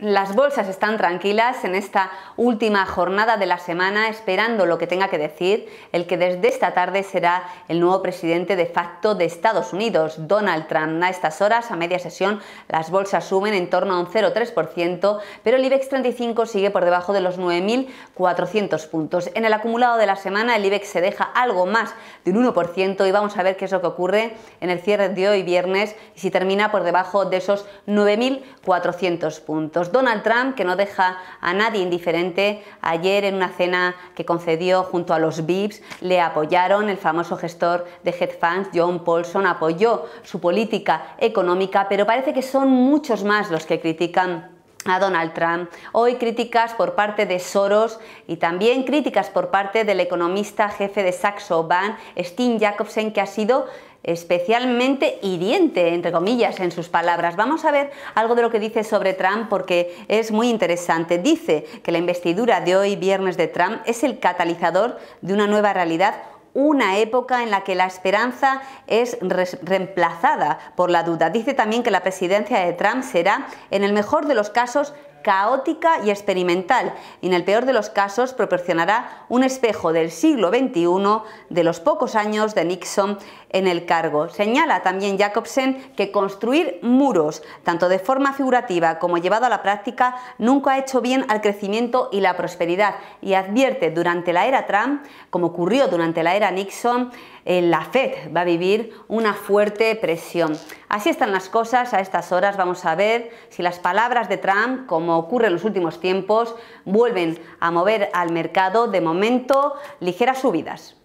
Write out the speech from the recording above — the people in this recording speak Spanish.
Las bolsas están tranquilas en esta última jornada de la semana, esperando lo que tenga que decir el que desde esta tarde será el nuevo presidente de facto de Estados Unidos, Donald Trump. A estas horas, a media sesión, las bolsas suben en torno a un 0,3%, pero el IBEX 35 sigue por debajo de los 9.400 puntos. En el acumulado de la semana, el IBEX se deja algo más de un 1% y vamos a ver qué es lo que ocurre en el cierre de hoy viernes y si termina por debajo de esos 9.400 puntos. Pues, Donald Trump, que no deja a nadie indiferente, ayer en una cena que concedió junto a los VIPs, le apoyaron el famoso gestor de head funds, John Paulson, apoyó su política económica, pero parece que son muchos más los que critican a Donald Trump. Hoy críticas por parte de Soros y también críticas por parte del economista jefe de Saxo Bank, Steve Jacobsen, que ha sido especialmente hiriente, entre comillas, en sus palabras. Vamos a ver algo de lo que dice sobre Trump porque es muy interesante. Dice que la investidura de hoy, viernes de Trump, es el catalizador de una nueva realidad una época en la que la esperanza es reemplazada por la duda. Dice también que la presidencia de Trump será, en el mejor de los casos, caótica y experimental y en el peor de los casos proporcionará un espejo del siglo XXI de los pocos años de Nixon en el cargo. Señala también Jacobsen que construir muros, tanto de forma figurativa como llevado a la práctica, nunca ha hecho bien al crecimiento y la prosperidad y advierte durante la era Trump, como ocurrió durante la era Nixon, la Fed va a vivir una fuerte presión. Así están las cosas a estas horas. Vamos a ver si las palabras de Trump, como ocurre en los últimos tiempos, vuelven a mover al mercado de momento ligeras subidas.